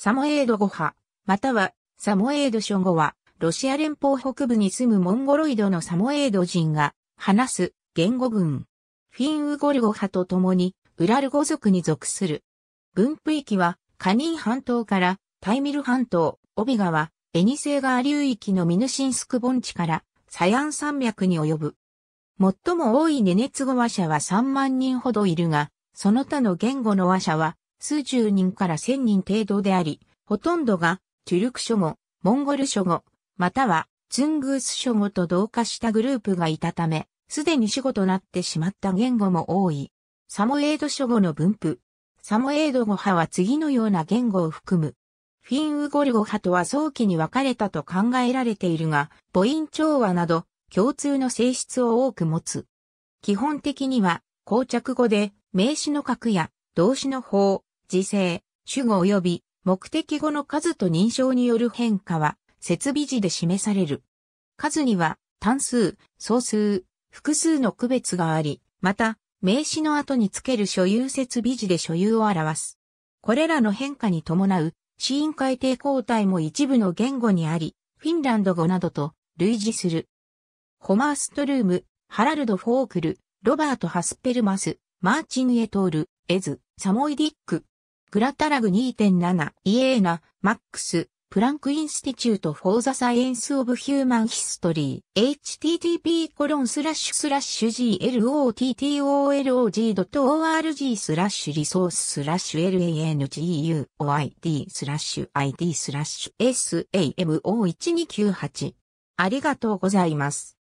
サモエード語派、またはサモエード諸語は、ロシア連邦北部に住むモンゴロイドのサモエード人が話す言語群。フィンウゴル語派と共に、ウラル語族に属する。分布域は、カニン半島からタイミル半島、オビ川、エニセー川流域のミヌシンスク盆地からサヤン山脈に及ぶ。最も多いネネツ語話者は3万人ほどいるが、その他の言語の話者は数十人から千人程度であり、ほとんどがトゥルク諸語、モンゴル諸語、またはツングース諸語と同化したグループがいたため、すでに死語となってしまった言語も多い。サモエード諸語の分布。サモエード語派は次のような言語を含む。フィンウゴル語派とは早期に分かれたと考えられているが、母音調和など共通の性質を多く持つ。基本的には、膠着語で名詞の格や動詞の法、時制、主語及び目的語の数と認証による変化は、設備時で示される。数には、単数、総数、複数の区別があり、また、名詞の後につける所有設備時で所有を表す。これらの変化に伴う、死因改定交代も一部の言語にあり、フィンランド語などと類似する。ホマーストルーム、ハラルド・フォークル、ロバート・ハスペルマス、マーチン・エトール、エズ、サモイディック、グラタラグ2.7、イエーナ、マックス、プランクインスティチュートフォーザサイエンスオブヒューマンヒストリー http コロンスラッシュスラッシュ glottolog.org スラッシュリソーススラッシュ languoid スラッシュ id スラッシュ s a m o 1 2 9 8ありがとうございます。